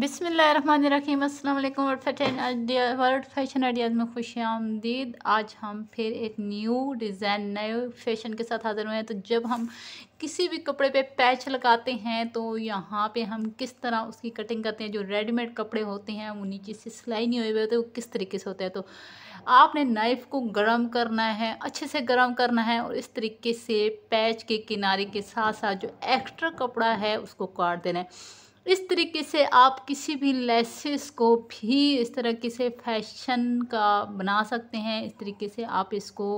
बिसमीम अल्लाम world fashion ideas में खुश आमदीद आज हम फिर एक न्यू डिज़ाइन नए फैशन के साथ हाज़िर हुए हैं तो जब हम किसी भी कपड़े पे पैच लगाते हैं तो यहाँ पे हम किस तरह उसकी कटिंग करते हैं जो रेडीमेड कपड़े होते हैं वो नीचे से सिलाई नहीं हुए होते वो किस तरीके से होते हैं तो आपने नाइफ़ को गर्म करना है अच्छे से गर्म करना है और इस तरीके से पैच के किनारे के साथ साथ जो एक्स्ट्रा कपड़ा है उसको काट देना है इस तरीके से आप किसी भी लेसेस को भी इस तरीके से फैशन का बना सकते हैं इस तरीके से आप इसको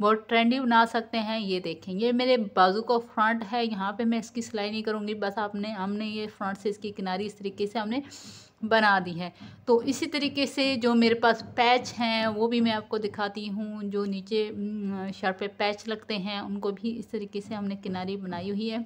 बहुत ट्रेंडी बना सकते हैं ये देखें ये मेरे बाजू का फ्रंट है यहाँ पे मैं इसकी सिलाई नहीं करूँगी बस आपने हमने ये फ्रंट से इसकी किनारी इस तरीके से हमने बना दी है तो इसी तरीके से जो मेरे पास पैच हैं वो भी मैं आपको दिखाती हूँ जो नीचे शर्ट पे पैच लगते हैं उनको भी इस तरीके से हमने किनारी बनाई हुई है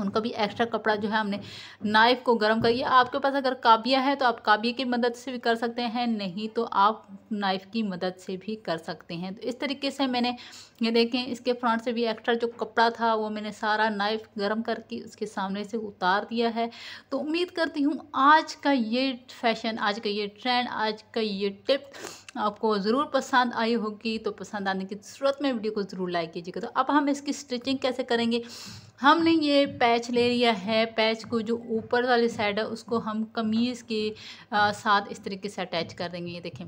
उनका भी एक्स्ट्रा कपड़ा जो है हमने नाइफ़ को गर्म करिए आपके पास अगर काबिया है तो आप काबिया की मदद से भी कर सकते हैं नहीं तो आप नाइफ़ की मदद से भी कर सकते हैं तो इस तरीके से मैंने ये देखें इसके फ्रंट से भी एक्स्ट्रा जो कपड़ा था वो मैंने सारा नाइफ़ गर्म करके उसके सामने से उतार दिया है तो उम्मीद करती हूँ आज का ये फैशन आज का ये ट्रेंड आज का ये टिप आपको ज़रूर पसंद आई होगी तो पसंद आने की सूरत में वीडियो को ज़रूर लाइक कीजिएगा तो अब हम इसकी स्टिचिंग कैसे करेंगे हमने ये पैच ले लिया है पैच को जो ऊपर वाली साइड है उसको हम कमीज़ के साथ इस तरीके से अटैच कर देंगे ये देखें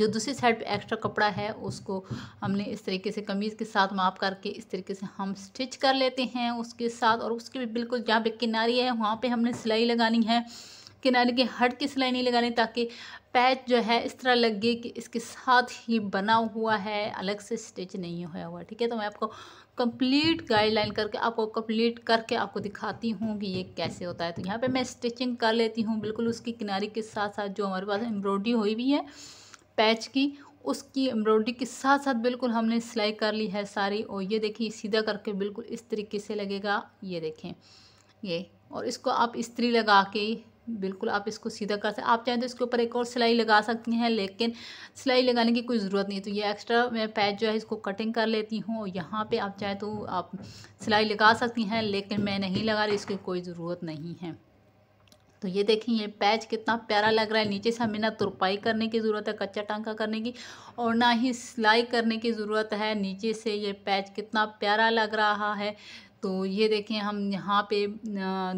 जो दूसरी साइड पे एक्स्ट्रा कपड़ा है उसको हमने इस तरीके से कमीज़ के साथ माप करके इस तरीके से हम स्टिच कर लेते हैं उसके साथ और उसके भी बिल्कुल जहाँ पे किनारी है वहाँ पे हमने सिलाई लगानी है किनारे के हट की सिलाई नहीं लगानी ताकि पैच जो है इस तरह लगे कि इसके साथ ही बना हुआ है अलग से स्टिच नहीं हुआ हुआ ठीक है तो मैं आपको कंप्लीट गाइडलाइन करके आपको कंप्लीट करके आपको दिखाती हूँ कि ये कैसे होता है तो यहाँ पे मैं स्टिचिंग कर लेती हूँ बिल्कुल उसकी किनारे के साथ साथ जो हमारे पास एम्ब्रॉयडरी हुई भी है पैच की उसकी एम्ब्रॉयडरी के साथ साथ बिल्कुल हमने सिलाई कर ली है सारी और ये देखिए सीधा करके बिल्कुल इस तरीके से लगेगा ये देखें ये और इसको आप इस्त्री लगा के बिल्कुल आप इसको सीधा कर सकते आप चाहें तो इसके ऊपर एक और सिलाई लगा सकती हैं लेकिन सिलाई लगाने की कोई ज़रूरत नहीं तो ये एक्स्ट्रा मैं पैच जो है इसको कटिंग कर लेती हूँ और यहाँ पे आप चाहें तो आप सिलाई लगा सकती हैं लेकिन मैं नहीं लगा रही इसकी कोई ज़रूरत नहीं है तो ये देखें ये पैच कितना प्यारा लग रहा है नीचे से हमें ना तुरपाई करने की ज़रूरत है कच्चा टांका करने की और ना ही सिलाई करने की ज़रूरत है नीचे से ये पैच कितना प्यारा लग रहा है तो ये देखें हम यहाँ पे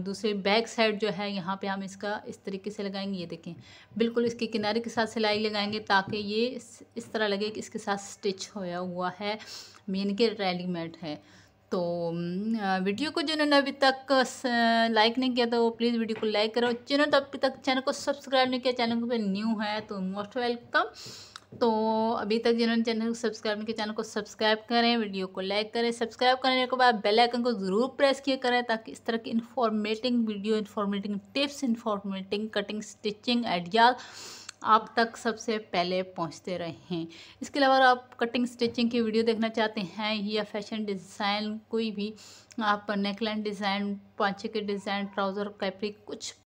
दूसरे बैक साइड जो है यहाँ पे हम इसका इस तरीके से लगाएंगे ये देखें बिल्कुल इसके किनारे के साथ सिलाई लगाएंगे ताकि ये इस तरह लगे कि इसके साथ स्टिच होया हुआ है मेन के रेडीमेड है तो वीडियो को जिन्होंने अभी तक लाइक नहीं किया तो प्लीज़ वीडियो को लाइक करो जिन्होंने अभी तक चैनल को सब्सक्राइब नहीं किया चैनल पर न्यू है तो मोस्ट वेलकम तो अभी तक जिन्होंने चैनल को सब्सक्राइब किया चैनल को सब्सक्राइब करें वीडियो को लाइक करें सब्सक्राइब करने के बाद बेल आइकन को ज़रूर प्रेस किया करें ताकि इस तरह की informative video informative tips informative cutting stitching ideas आप तक सबसे पहले पहुंचते रहें इसके अलावा आप कटिंग स्टिचिंग की वीडियो देखना चाहते हैं या फैशन डिज़ाइन कोई भी आप नेकलाइन डिज़ाइन पांचे के डिज़ाइन ट्राउज़र कैपरी कुछ